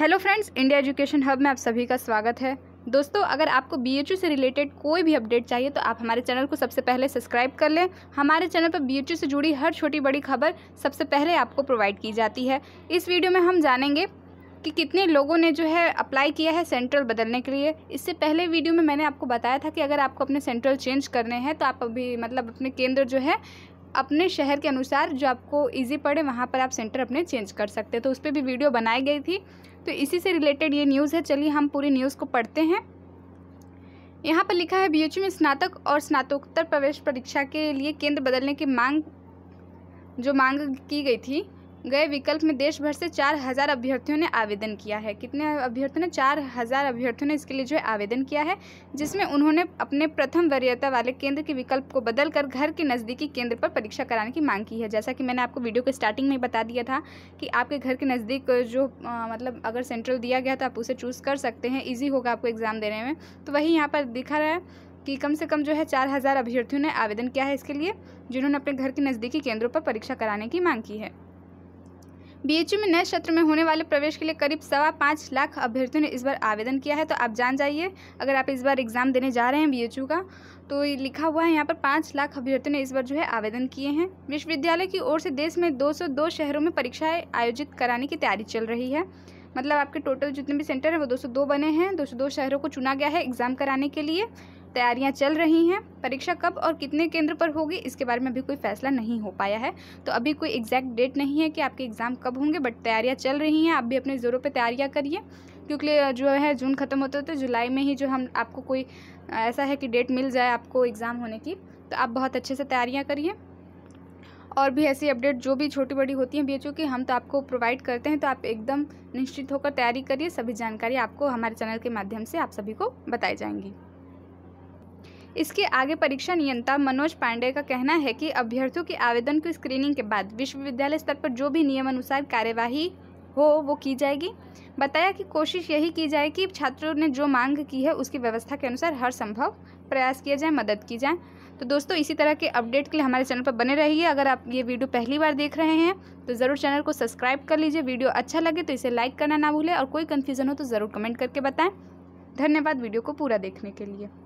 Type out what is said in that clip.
hello friends India Education Hub में आप सभी का स्वागत है दोस्तों अगर आपको बी से रिलेटेड कोई भी अपडेट चाहिए तो आप हमारे चैनल को सबसे पहले सब्सक्राइब कर लें हमारे चैनल पर बी से जुड़ी हर छोटी बड़ी खबर सबसे पहले आपको प्रोवाइड की जाती है इस वीडियो में हम जानेंगे कि कितने लोगों ने जो है अप्लाई किया है सेंट्रल बदलने के लिए इससे पहले वीडियो में मैंने आपको बताया था कि अगर आपको अपने सेंट्रल चेंज करने हैं तो आप अभी मतलब अपने केंद्र जो है अपने शहर के अनुसार जो आपको इजी पड़े वहाँ पर आप सेंटर अपने चेंज कर सकते हैं तो उस पर भी वीडियो बनाई गई थी तो इसी से रिलेटेड ये न्यूज़ है चलिए हम पूरी न्यूज़ को पढ़ते हैं यहाँ पर लिखा है बीएचयू में स्नातक और स्नातकोत्तर प्रवेश परीक्षा के लिए केंद्र बदलने की मांग जो मांग की गई थी गए विकल्प में देश भर से चार हज़ार अभ्यर्थियों ने आवेदन किया है कितने अभ्यर्थियों ने चार हज़ार अभ्यर्थियों ने इसके लिए जो है आवेदन किया है जिसमें उन्होंने अपने प्रथम वरीयता वाले केंद्र के विकल्प को बदल कर घर के नज़दीकी केंद्र पर परीक्षा कराने की मांग की है जैसा कि मैंने आपको वीडियो के स्टार्टिंग में बता दिया था कि आपके घर के नज़दीक जो आ, मतलब अगर सेंट्रल दिया गया तो आप उसे चूज़ कर सकते हैं ईजी होगा आपको एग्ज़ाम देने में तो वही यहाँ पर दिखा रहा है कि कम से कम जो है चार हज़ार अभ्यर्थियों ने आवेदन किया है इसके लिए जिन्होंने अपने घर के नज़दीकी केंद्रों पर परीक्षा कराने की मांग की है बीएचयू में नए सत्र में होने वाले प्रवेश के लिए करीब सवा पाँच लाख अभ्यर्थियों ने इस बार आवेदन किया है तो आप जान जाइए अगर आप इस बार एग्ज़ाम देने जा रहे हैं बीएचयू का तो ये लिखा हुआ है यहाँ पर पाँच लाख अभ्यर्थियों ने इस बार जो है आवेदन किए हैं विश्वविद्यालय की ओर से देश में दो शहरों में परीक्षाएँ आयोजित कराने की तैयारी चल रही है मतलब आपके टोटल जितने भी सेंटर हैं वो 202 बने हैं 202 शहरों को चुना गया है एग्ज़ाम कराने के लिए तैयारियां चल रही हैं परीक्षा कब और कितने केंद्र पर होगी इसके बारे में अभी कोई फैसला नहीं हो पाया है तो अभी कोई एग्जैक्ट डेट नहीं है कि आपके एग्ज़ाम कब होंगे बट तैयारियाँ चल रही हैं आप भी अपने ज़ोरों पर तैयारियाँ करिए क्योंकि जो है जून ख़त्म होते होते तो जुलाई में ही जो हम आपको कोई ऐसा है कि डेट मिल जाए आपको एग्ज़ाम होने की तो आप बहुत अच्छे से तैयारियाँ करिए और भी ऐसी अपडेट जो भी छोटी बड़ी होती हैं बी की हम तो आपको प्रोवाइड करते हैं तो आप एकदम निश्चित होकर तैयारी करिए सभी जानकारी आपको हमारे चैनल के माध्यम से आप सभी को बताई जाएंगी इसके आगे परीक्षा नियंता मनोज पांडे का कहना है कि अभ्यर्थियों के आवेदन की स्क्रीनिंग के बाद विश्वविद्यालय स्तर पर जो भी नियमानुसार कार्यवाही हो वो की जाएगी बताया कि कोशिश यही की जाए कि छात्रों ने जो मांग की है उसकी व्यवस्था के अनुसार हर संभव प्रयास किया जाए मदद की जाए तो दोस्तों इसी तरह के अपडेट के लिए हमारे चैनल पर बने रहिए अगर आप ये वीडियो पहली बार देख रहे हैं तो ज़रूर चैनल को सब्सक्राइब कर लीजिए वीडियो अच्छा लगे तो इसे लाइक करना ना भूलें और कोई कन्फ्यूज़न हो तो ज़रूर कमेंट करके बताएँ धन्यवाद वीडियो को पूरा देखने के लिए